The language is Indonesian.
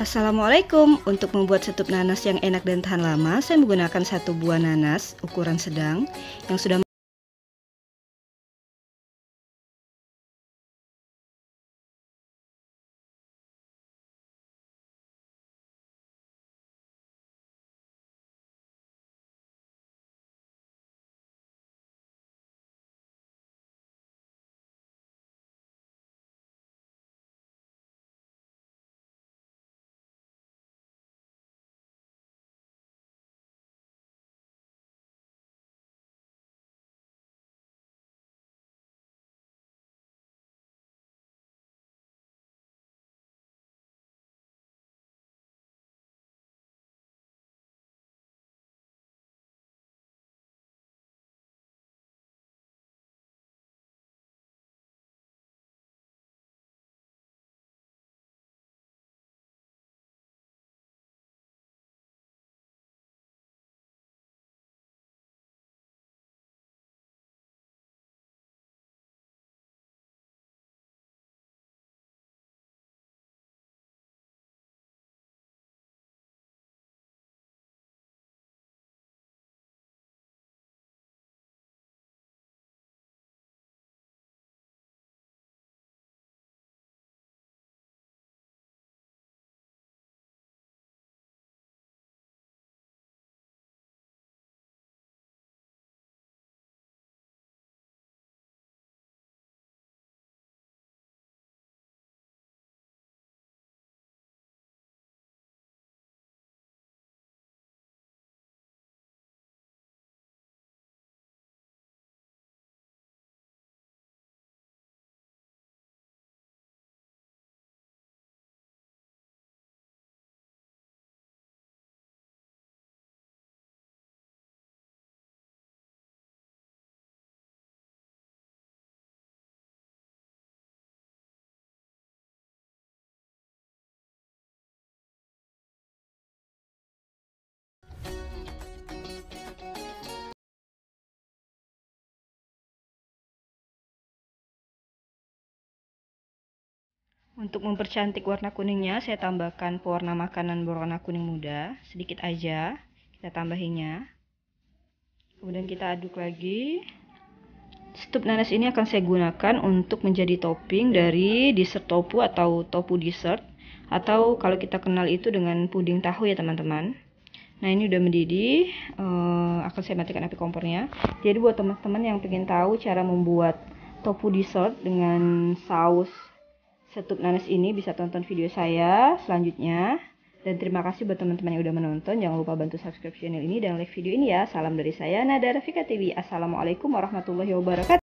Assalamualaikum Untuk membuat setup nanas yang enak dan tahan lama Saya menggunakan satu buah nanas ukuran sedang Yang sudah Untuk mempercantik warna kuningnya, saya tambahkan pewarna makanan berwarna kuning muda, sedikit aja, kita tambahinnya. Kemudian kita aduk lagi. Stup nanas ini akan saya gunakan untuk menjadi topping dari dessert topu atau topu dessert atau kalau kita kenal itu dengan puding tahu ya teman-teman. Nah ini udah mendidih, uh, akan saya matikan api kompornya. Jadi buat teman-teman yang pengen tahu cara membuat topu dessert dengan saus Setup Nanas ini bisa tonton video saya selanjutnya. Dan terima kasih buat teman-teman yang udah menonton. Jangan lupa bantu subscribe channel ini dan like video ini ya. Salam dari saya, Nada Rafika TV. Assalamualaikum warahmatullahi wabarakatuh.